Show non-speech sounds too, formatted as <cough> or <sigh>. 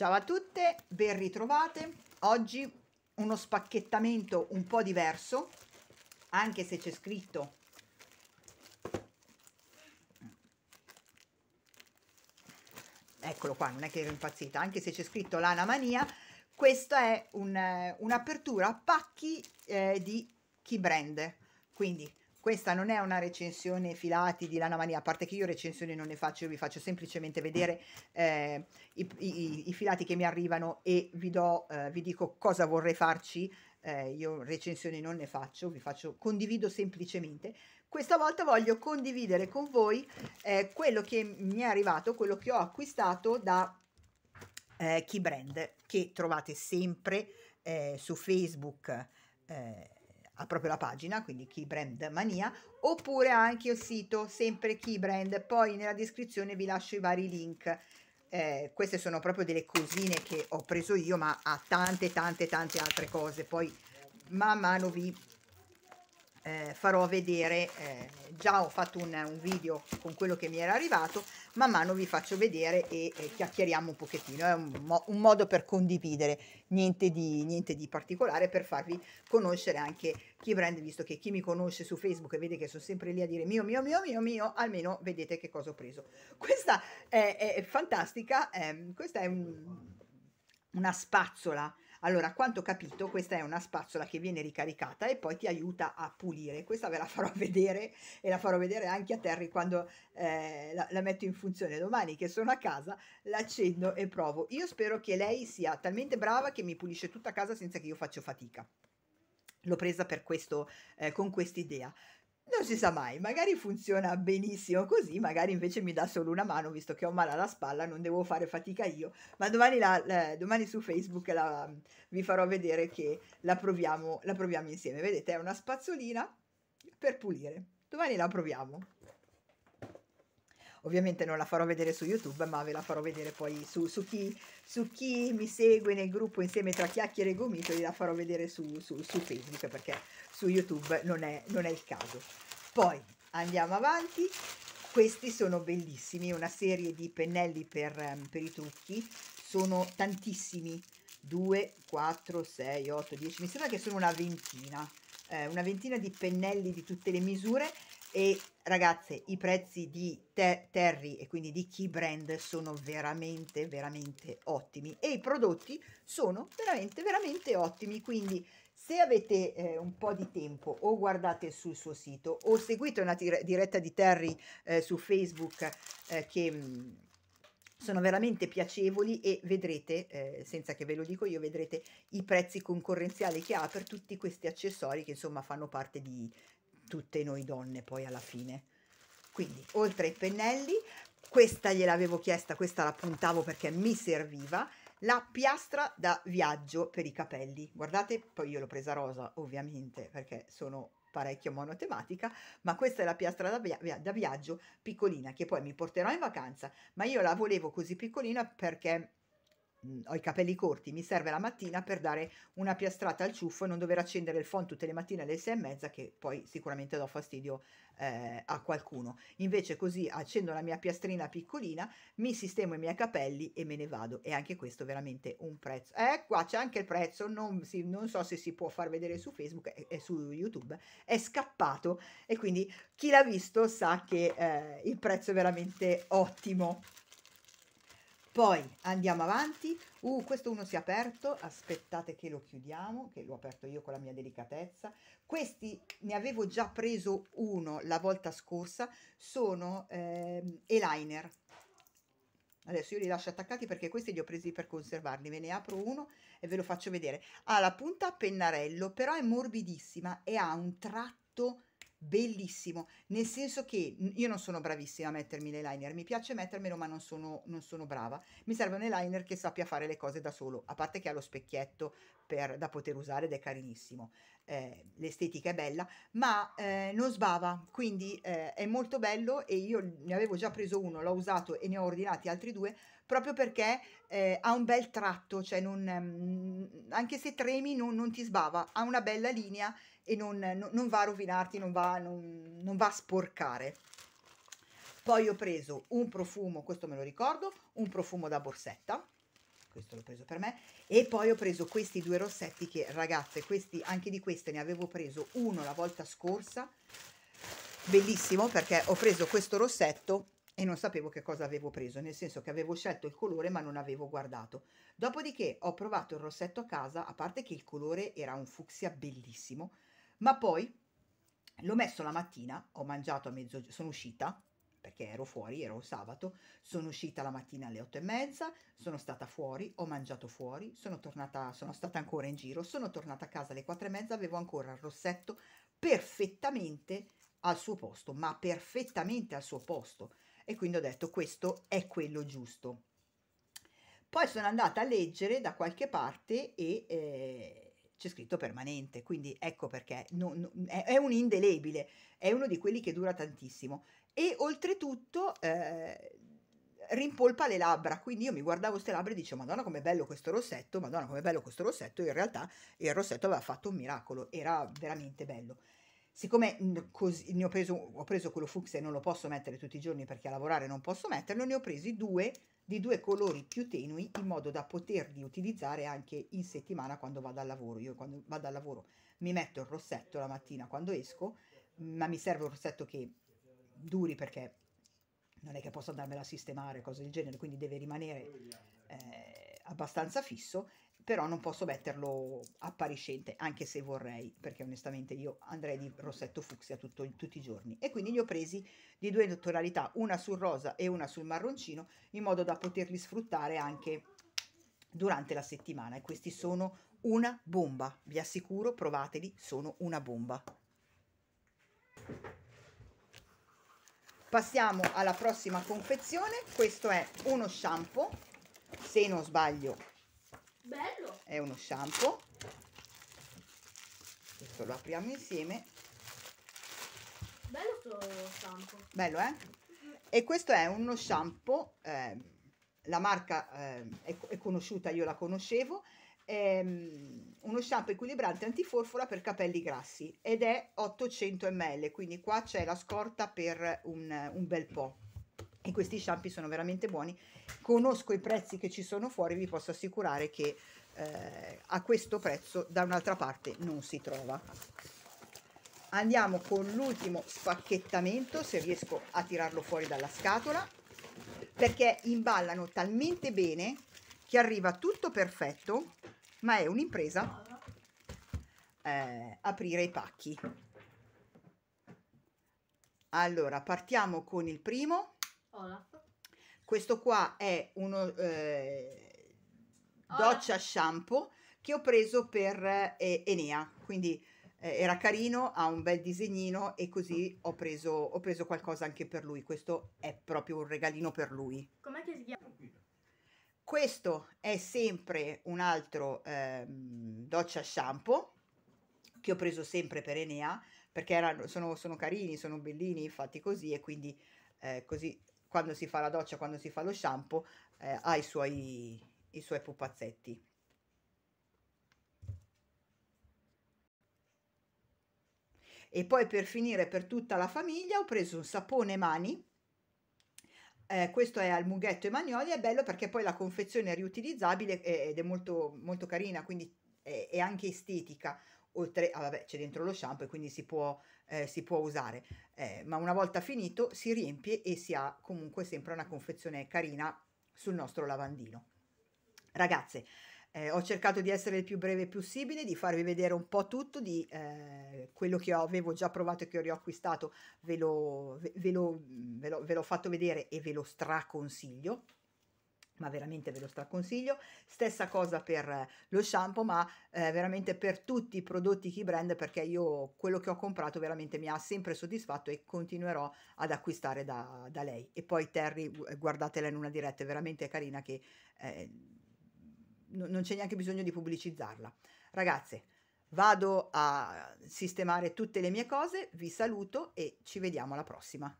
Ciao a tutte, ben ritrovate. Oggi uno spacchettamento un po' diverso, anche se c'è scritto Eccolo qua, non è che ero impazzita, anche se c'è scritto Lana Mania, questa è eh, un'apertura a pacchi eh, di Key Brand, quindi questa non è una recensione filati di Lana Mania, a parte che io recensioni non ne faccio, io vi faccio semplicemente vedere eh, i, i, i, filati che mi arrivano e vi, do, eh, vi dico cosa vorrei farci. Eh, io recensioni non ne faccio, vi faccio, condivido semplicemente. Questa volta voglio condividere con voi eh, quello che mi è arrivato, quello che ho acquistato da eh, Key Brand, che trovate sempre eh, su Facebook ha proprio la pagina, quindi Keybrand Mania, oppure anche il sito, sempre Keybrand, poi nella descrizione vi lascio i vari link. Eh, queste sono proprio delle cosine che ho preso io, ma ha tante tante tante altre cose, poi man mano vi eh, farò vedere, eh, già ho fatto un, un, video con quello che mi era arrivato, man mano vi faccio vedere e, e chiacchieriamo un pochettino, è un, mo un modo per condividere, niente di, niente di, particolare, per farvi conoscere anche chi brand, visto che chi mi conosce su Facebook vede che sono sempre lì a dire mio, mio, mio, mio, mio, almeno vedete che cosa ho preso. Questa è, è fantastica, eh, questa è un, una spazzola allora, a quanto ho capito, questa è una spazzola che viene ricaricata e poi ti aiuta a pulire. Questa ve la farò <laughs> vedere e la farò vedere anche a Terry quando eh, la, la metto in funzione domani che sono a casa, l'accendo e provo. Io spero che lei sia talmente brava che mi pulisce tutta casa senza che io faccia fatica l'ho presa per questo, eh, con quest'idea non si sa mai, magari funziona benissimo così, magari invece mi dà solo una mano, visto che ho male alla spalla, non devo fare fatica io, ma domani, la, la, domani su Facebook la, vi farò vedere che la proviamo, la proviamo insieme. Vedete, è una spazzolina per pulire. Domani la proviamo. Ovviamente non la farò vedere su YouTube, ma ve la farò vedere poi su, su, chi, su chi, mi segue nel gruppo insieme tra chiacchiere e gomitoli, la farò vedere su, su Facebook perché su YouTube non è, non è il caso. Poi andiamo avanti. Questi sono bellissimi, una serie di pennelli per, ehm, per i trucchi, sono tantissimi, 2, 4, 6, 8, 10, mi sembra che sono una ventina, eh, una ventina di pennelli di tutte le misure e ragazze i prezzi di te Terry e quindi di Key Brand sono veramente veramente ottimi e i prodotti sono veramente veramente ottimi quindi se avete eh, un po' di tempo o guardate sul suo sito o seguite una diretta di Terry eh, su Facebook eh, che mm, sono veramente piacevoli e vedrete, eh, senza che ve lo dico io, vedrete i prezzi concorrenziali che ha per tutti questi accessori che insomma fanno parte di, tutte noi donne poi alla fine. Quindi, oltre ai pennelli, questa gliel'avevo chiesta, questa la puntavo perché mi serviva, la piastra da viaggio per i capelli. Guardate, poi io l'ho presa rosa, ovviamente, perché sono parecchio monotematica, ma questa è la piastra da, via- da viaggio piccolina che poi mi porterò in vacanza, ma io la volevo così piccolina perché Mhmm, ho i capelli corti, mi serve la mattina per dare una piastrata al ciuffo e non dover accendere il phon tutte le mattine alle sei e mezza che poi sicuramente do fastidio eh, a qualcuno. Invece così accendo la mia piastrina piccolina, mi sistemo i miei capelli e me ne vado. E anche questo veramente un prezzo. Eh, qua c'è anche il prezzo, non, si, non so se si può far vedere su Facebook e, eh, su YouTube, è scappato e quindi chi l'ha visto sa che eh, il prezzo è veramente ottimo. Poi andiamo avanti. Uh, questo uno si è aperto, aspettate che lo chiudiamo, che l'ho aperto io con la mia delicatezza. Questi ne avevo già preso uno la volta scorsa, sono eh, eyeliner. Adesso io li lascio attaccati perché questi li ho presi per conservarli. Ve ne apro uno e ve lo faccio vedere. Ha la punta a pennarello, però è morbidissima e ha un tratto bellissimo, nel senso che io non sono bravissima a mettermi l'eyeliner, mi piace mettermelo ma non sono, non sono brava, mi serve un eyeliner che sappia fare le cose da solo, a parte che ha lo specchietto per, da poter usare ed è carinissimo, eh, l'estetica è bella, ma eh, non sbava, quindi eh, è molto bello e io ne avevo già preso uno, l'ho usato e ne ho ordinati altri due proprio perché eh, ha un bel tratto, cioè non, mm, anche se tremi non, non, ti sbava, ha una bella linea e non, non va a rovinarti, non va, non va a sporcare. Poi ho preso un profumo, questo me lo ricordo, un profumo da borsetta, questo l'ho preso per me e poi ho preso questi due rossetti che ragazze questi anche di queste ne avevo preso uno la volta scorsa bellissimo perché ho preso questo rossetto e non sapevo che cosa avevo preso, nel senso che avevo scelto il colore ma non avevo guardato. Dopodiché ho provato il rossetto a casa, a parte che il colore era un fucsia bellissimo, ma poi l'ho messo la mattina, ho mangiato a mezzogiorno, sono uscita perché ero fuori, ero sabato, sono uscita la mattina alle otto e mezza, sono stata fuori, ho mangiato fuori, sono tornata, sono stata ancora in giro, sono tornata a casa alle quattro e mezza, avevo ancora il rossetto perfettamente al suo posto, ma perfettamente al suo posto e quindi ho detto questo è quello giusto. Poi sono andata a leggere da qualche parte e eh, c'è scritto permanente, quindi ecco perché non, non, è, è, un indelebile, è uno di quelli che dura tantissimo e oltretutto eh, rimpolpa le labbra, quindi io mi guardavo queste labbra e dicevo madonna com'è bello questo rossetto, madonna com'è bello questo rossetto, e in realtà il rossetto aveva fatto un miracolo, era veramente bello siccome così, ne ho preso, ho preso quello fucsia e non lo posso mettere tutti i giorni perché a lavorare non posso metterlo, ne ho presi due di due colori più tenui in modo da poterli utilizzare anche in settimana quando vado al lavoro. Io quando vado al lavoro mi metto il rossetto la mattina quando esco, ma mi serve un rossetto che duri perché non è che posso andarmela a sistemare, cose del genere, quindi deve rimanere eh, abbastanza fisso però non posso metterlo appariscente anche se vorrei perché onestamente io andrei di rossetto fucsia tutto, tutti i giorni e quindi li ho presi di due tonalità una sul rosa e una sul marroncino in modo da poterli sfruttare anche durante la settimana e questi sono una bomba vi assicuro provateli sono una bomba passiamo alla prossima confezione questo è uno shampoo se non sbaglio Bello è uno shampoo questo lo apriamo insieme bello questo shampoo bello eh e questo è uno shampoo eh, la marca eh, è, è, conosciuta io la conoscevo è, um, ehm, uno shampoo equilibrante antiforfora per capelli grassi ed è 800 ml quindi qua c'è la scorta per un, un bel po' e questi shampoo sono veramente buoni conosco i prezzi che ci sono fuori vi posso assicurare che eh, a questo prezzo da un'altra parte non si trova andiamo con l'ultimo spacchettamento se riesco a tirarlo fuori dalla scatola perché imballano talmente bene che arriva tutto perfetto ma è un'impresa eh, aprire i pacchi allora partiamo con il primo questo qua è uno eh, doccia shampoo che ho preso per eh, Enea, quindi eh, era carino, ha un bel disegnino e così ho preso, ho preso, qualcosa anche per lui, questo è proprio un regalino per lui. Com'è che si chiama? Questo è sempre un altro eh, doccia shampoo che ho preso sempre per Enea perché erano, sono, sono, carini, sono bellini fatti così e quindi eh, così quando si fa la doccia, quando si fa lo shampoo eh, ha i suoi i suoi pupazzetti. E poi per finire per tutta la famiglia ho preso un sapone mani, eh, questo è al mughetto e magnoli, è bello perché poi la confezione è riutilizzabile ed è molto, molto carina, quindi è, è anche estetica oltre ah vabbè c'è dentro lo shampoo e quindi si può, eh, si può usare eh, ma una volta finito si riempie e si ha comunque sempre una confezione carina sul nostro lavandino Ragazze, eh, ho cercato di essere il più breve possibile, di farvi vedere un po' tutto di eh, quello che avevo già provato e che ho riacquistato, ve, lo, ve, ve, lo, lo, ve l'ho fatto vedere e ve lo straconsiglio ma veramente ve lo straconsiglio. Stessa cosa per lo shampoo, ma eh, veramente per tutti i prodotti key brand perché io quello che ho comprato veramente mi ha sempre soddisfatto e continuerò ad acquistare da, da lei. E poi Terry, guardatela in una diretta, è veramente carina che eh, non c'è neanche bisogno di pubblicizzarla. Ragazze, vado a sistemare tutte le mie cose, vi saluto e ci vediamo alla prossima.